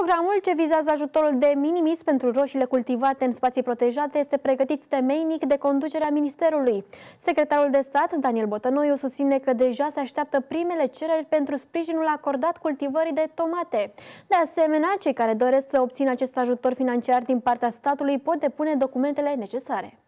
Programul ce vizează ajutorul de minimis pentru roșiile cultivate în spații protejate este pregătit temeinic de conducerea Ministerului. Secretarul de stat, Daniel Botănoiu, susține că deja se așteaptă primele cereri pentru sprijinul acordat cultivării de tomate. De asemenea, cei care doresc să obțină acest ajutor financiar din partea statului pot depune documentele necesare.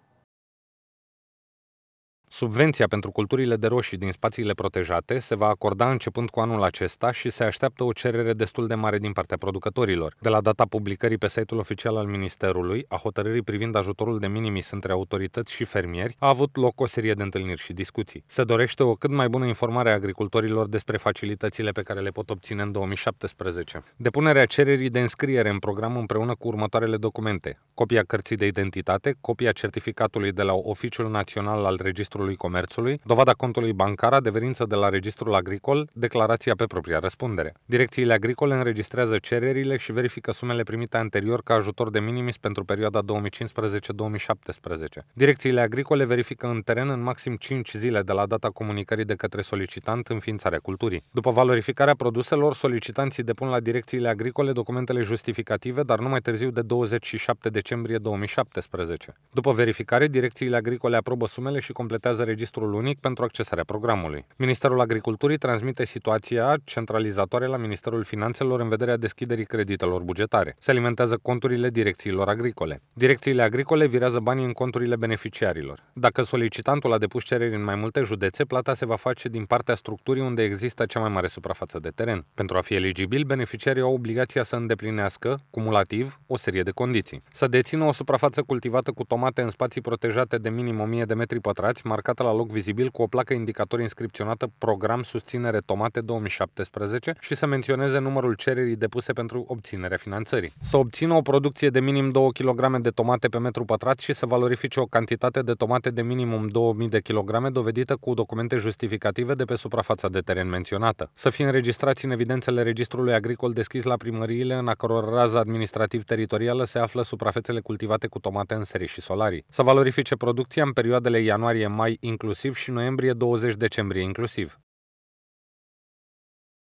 Subvenția pentru culturile de roșii din spațiile protejate se va acorda începând cu anul acesta și se așteaptă o cerere destul de mare din partea producătorilor. De la data publicării pe site-ul oficial al Ministerului, a hotărârii privind ajutorul de minimis între autorități și fermieri, a avut loc o serie de întâlniri și discuții. Se dorește o cât mai bună informare a agricultorilor despre facilitățile pe care le pot obține în 2017. Depunerea cererii de înscriere în program împreună cu următoarele documente: copia cărții de identitate, copia certificatului de la Oficiul Național al Registrului Ministerului Comerțului, dovada contului bancar adeverință de la Registrul Agricol, declarația pe propria răspundere. Direcțiile agricole înregistrează cererile și verifică sumele primite anterior ca ajutor de minimis pentru perioada 2015-2017. Direcțiile agricole verifică în teren în maxim 5 zile de la data comunicării de către solicitant înființarea culturii. După valorificarea produselor, solicitanții depun la direcțiile agricole documentele justificative, dar nu mai târziu de 27 decembrie 2017. După verificare, direcțiile agricole aprobă sumele și completează activează registrul unic pentru accesarea programului. Ministerul Agriculturii transmite situația centralizatoare la Ministerul Finanțelor în vederea deschiderii creditelor bugetare. Se alimentează conturile direcțiilor agricole. Direcțiile agricole virează banii în conturile beneficiarilor. Dacă solicitantul a depus cereri în mai multe județe, plata se va face din partea structurii unde există cea mai mare suprafață de teren. Pentru a fi eligibil, beneficiarii au obligația să îndeplinească, cumulativ, o serie de condiții. Să dețină o suprafață cultivată cu tomate în spații protejate de minim 1000 de metri pătrați, marca marcată la loc vizibil cu o placă indicator inscripționată Program Susținere Tomate 2017 și să menționeze numărul cererii depuse pentru obținerea finanțării. Să obțină o producție de minim 2 kg de tomate pe metru pătrat și să valorifice o cantitate de tomate de minimum 2000 de kg dovedită cu documente justificative de pe suprafața de teren menționată. Să fie înregistrați în evidențele Registrului Agricol deschis la primăriile în a căror rază administrativ-teritorială se află suprafețele cultivate cu tomate în serii și solarii. Să valorifice producția în perioadele ianuarie-mai inclusiv și noiembrie 20 decembrie inclusiv.